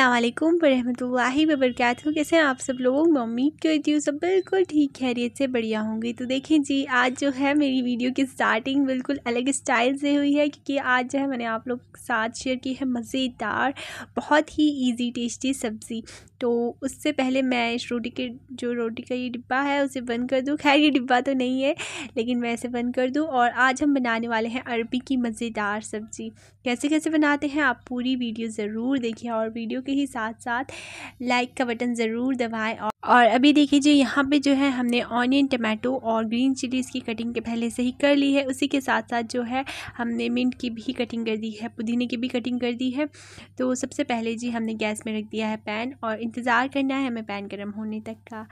असलकुम वरहमतुल्लाहि वबरकत कैसे हैं आप सब लोग मम्मी उम्मीद करती हूँ सब बिल्कुल ठीक खैरियत से बढ़िया होंगी तो देखें जी आज जो है मेरी वीडियो की स्टार्टिंग बिल्कुल अलग स्टाइल से हुई है क्योंकि आज जो है मैंने आप लोग के साथ शेयर की है मज़ेदार बहुत ही इजी टेस्टी सब्ज़ी तो उससे पहले मैं इस रोटी के जो रोटी का ये डिब्बा है उसे बंद कर दूँ खैर ये डिब्बा तो नहीं है लेकिन मैं इसे बंद कर दूँ और आज हम बनाने वाले हैं अरबी की मज़ेदार सब्ज़ी कैसे कैसे बनाते हैं आप पूरी वीडियो ज़रूर देखिए और वीडियो के ही साथ साथ लाइक का बटन ज़रूर दबाएं और और अभी देखिए जी यहाँ पे जो है हमने ऑनियन टमाटो और ग्रीन चिलीज़ की कटिंग के पहले से ही कर ली है उसी के साथ साथ जो है हमने मिंट की भी कटिंग कर दी है पुदीने की भी कटिंग कर दी है तो सबसे पहले जी हमने गैस में रख दिया है पैन और इंतज़ार करना है हमें पैन गर्म होने तक का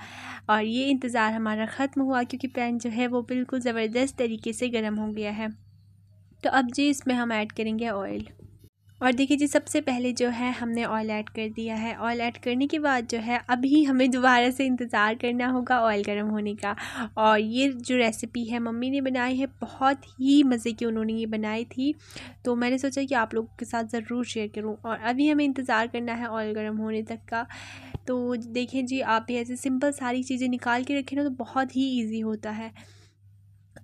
और ये इंतज़ार हमारा ख़त्म हुआ क्योंकि पैन जो है वो बिल्कुल ज़बरदस्त तरीके से गर्म हो गया है तो अब जी इसमें हम ऐड करेंगे ऑयल और देखिए जी सबसे पहले जो है हमने ऑयल ऐड कर दिया है ऑयल ऐड करने के बाद जो है अभी हमें दोबारा से इंतज़ार करना होगा ऑयल गर्म होने का और ये जो रेसिपी है मम्मी ने बनाई है बहुत ही मज़े की उन्होंने ये बनाई थी तो मैंने सोचा कि आप लोगों के साथ ज़रूर शेयर करूँ और अभी हमें इंतज़ार करना है ऑयल गर्म होने तक का तो देखें जी आप ऐसे सिंपल सारी चीज़ें निकाल के रखें ना तो बहुत ही ईजी होता है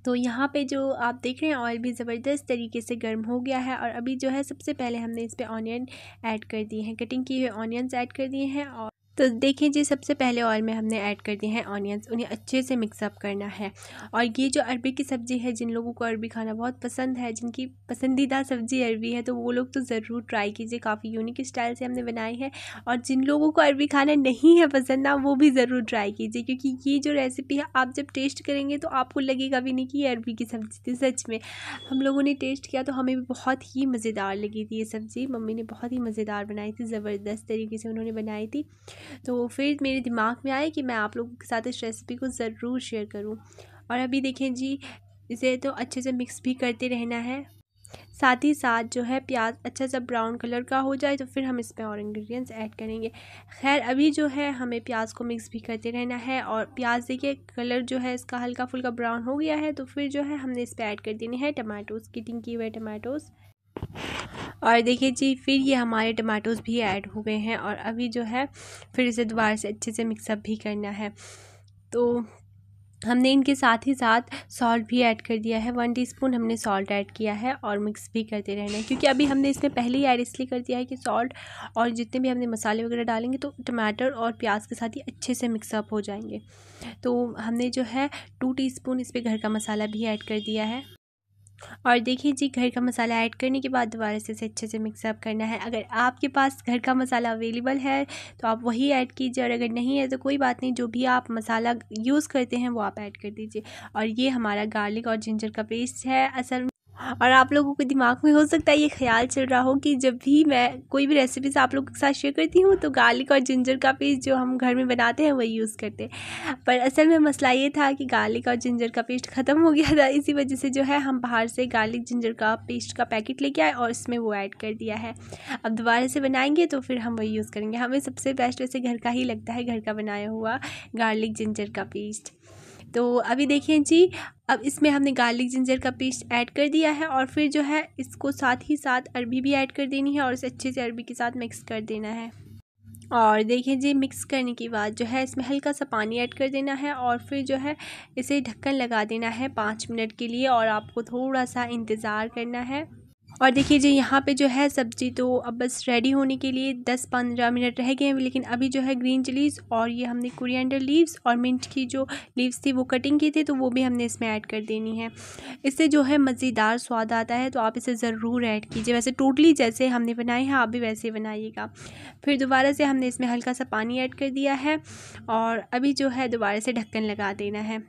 तो यहाँ पे जो आप देख रहे हैं ऑयल भी ज़बरदस्त तरीके से गर्म हो गया है और अभी जो है सबसे पहले हमने इस पर ऑनियन ऐड कर दिए हैं कटिंग किए हुए ऑनियंस ऐड कर दिए हैं और तो देखिए जी सबसे पहले ऑयल में हमने ऐड कर दिए हैं ऑनियंस उन्हें अच्छे से मिक्सअप करना है और ये जो अरबी की सब्ज़ी है जिन लोगों को अरबी खाना बहुत पसंद है जिनकी पसंदीदा सब्ज़ी अरबी है तो वो लोग तो ज़रूर ट्राई कीजिए काफ़ी यूनिक स्टाइल से हमने बनाई है और जिन लोगों को अरबी खाना नहीं है पसंद ना वो भी ज़रूर ट्राई कीजिए क्योंकि ये जो रेसिपी है आप जब टेस्ट करेंगे तो आपको लगेगा भी नहीं कि ये अरबी की सब्ज़ी थी सच में हम लोगों ने टेस्ट किया तो हमें भी बहुत ही मज़ेदार लगी थी ये सब्ज़ी मम्मी ने बहुत ही मज़ेदार बनाई थी ज़बरदस्त तरीके से उन्होंने बनाई थी तो फिर मेरे दिमाग में आया कि मैं आप लोगों के साथ इस रेसिपी को ज़रूर शेयर करूँ और अभी देखें जी इसे तो अच्छे से मिक्स भी करते रहना है साथ ही साथ जो है प्याज अच्छा सा ब्राउन कलर का हो जाए तो फिर हम इसमें और इंग्रेडिएंट्स ऐड करेंगे खैर अभी जो है हमें प्याज को मिक्स भी करते रहना है और प्याज देखिए कलर जो है इसका हल्का फुल्का ब्राउन हो गया है तो फिर जो है हमने इस पर ऐड कर देने हैं टमाटोज़ कटिंग किए हुए टमाटोज़ और देखिए जी फिर ये हमारे टमाटोज़ भी ऐड हो गए हैं और अभी जो है फिर इसे दोबारा से अच्छे से मिक्सअप भी करना है तो हमने इनके साथ ही साथ सॉल्ट भी ऐड कर दिया है वन टीस्पून हमने सॉल्ट ऐड किया है और मिक्स भी करते रहना है क्योंकि अभी हमने इसमें पहले ही ऐड इसलिए कर दिया है कि सॉल्ट और जितने भी हमने मसाले वगैरह डालेंगे तो टमाटर और प्याज के साथ ही अच्छे से मिक्सअप हो जाएंगे तो हमने जो है टू स्पून इस पर घर का मसाला भी ऐड कर दिया है और देखिए जी घर का मसाला ऐड करने के बाद दोबारा से इसे अच्छे से मिक्सअप करना है अगर आपके पास घर का मसाला अवेलेबल है तो आप वही ऐड कीजिए और अगर नहीं है तो कोई बात नहीं जो भी आप मसाला यूज़ करते हैं वो आप ऐड कर दीजिए और ये हमारा गार्लिक और जिंजर का पेस्ट है असल और आप लोगों के दिमाग में हो सकता है ये ख्याल चल रहा हो कि जब भी मैं कोई भी रेसिपीज आप लोगों के साथ शेयर करती हूँ तो गार्लिक और जिंजर का पेस्ट जो हम घर में बनाते हैं वही यूज़ करते हैं पर असल में मसला ये था कि गार्लिक और जिंजर का पेस्ट ख़त्म हो गया था इसी वजह से जो है हम बाहर से गार्लिक जिंजर का पेस्ट का पैकेट लेके आए और इसमें वो ऐड कर दिया है अब दोबारा से बनाएंगे तो फिर हम वही यूज़ करेंगे हमें सबसे बेस्ट वैसे घर का ही लगता है घर का बनाया हुआ गार्लिक जिंजर का पेस्ट तो अभी देखिए जी अब इसमें हमने गार्लिक जिंजर का पेस्ट ऐड कर दिया है और फिर जो है इसको साथ ही साथ अरबी भी ऐड कर देनी है और इसे अच्छे से अरबी के साथ मिक्स कर देना है और देखिए जी मिक्स करने के बाद जो है इसमें हल्का सा पानी ऐड कर देना है और फिर जो है इसे ढक्कन लगा देना है पाँच मिनट के लिए और आपको थोड़ा सा इंतज़ार करना है और देखिए जी यहाँ पे जो है सब्ज़ी तो अब बस रेडी होने के लिए 10-15 मिनट रह गए हैं लेकिन अभी जो है ग्रीन चिलीज़ और ये हमने कुरियंडर लीव्स और मिंट की जो लीव्स थी वो कटिंग की थी तो वो भी हमने इसमें ऐड कर देनी है इससे जो है मज़ेदार स्वाद आता है तो आप इसे ज़रूर ऐड कीजिए वैसे टोटली जैसे हमने बनाए हैं आप भी वैसे बनाइएगा फिर दोबारा से हमने इसमें हल्का सा पानी ऐड कर दिया है और अभी जो है दोबारा से ढक्कन लगा देना है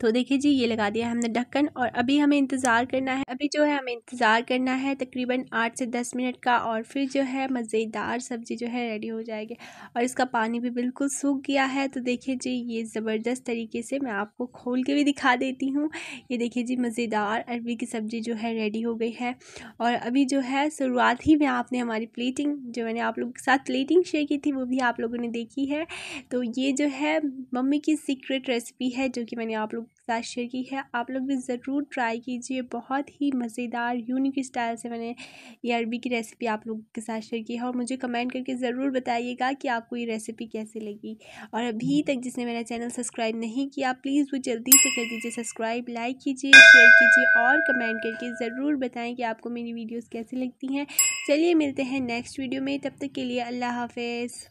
तो देखिए जी ये लगा दिया हमने ढक्कन और अभी हमें इंतज़ार करना है अभी जो है हमें इंतज़ार करना है तकरीबन आठ से दस मिनट का और फिर जो है मज़ेदार सब्ज़ी जो है रेडी हो जाएगी और इसका पानी भी बिल्कुल सूख गया है तो देखिए जी ये ज़बरदस्त तरीके से मैं आपको खोल के भी दिखा देती हूँ ये देखिए जी मज़ेदार अरबी की सब्ज़ी जो है रेडी हो गई है और अभी जो है शुरुआत ही में आपने हमारी प्लेटिंग जो मैंने आप लोगों के साथ प्लेटिंग शेयर की थी वो भी आप लोगों ने देखी है तो ये जो है मम्मी की सीक्रेट रेसिपी है जो कि मैंने आप लोग साथ शेयर की है आप लोग भी ज़रूर ट्राई कीजिए बहुत ही मज़ेदार यूनिक स्टाइल से मैंने ये अरबी की रेसिपी आप लोगों के साथ शेयर की है और मुझे कमेंट करके ज़रूर बताइएगा कि आपको ये रेसिपी कैसे लगी और अभी हम्म। तक जिसने मेरा चैनल सब्सक्राइब नहीं किया प्लीज़ वो जल्दी से कर दीजिए सब्सक्राइब लाइक कीजिए शेयर कीजिए और कमेंट करके ज़रूर बताएँ कि आपको मेरी वीडियोज़ कैसी लगती हैं चलिए मिलते हैं नेक्स्ट वीडियो में तब तक के लिए अल्लाह हाफिज़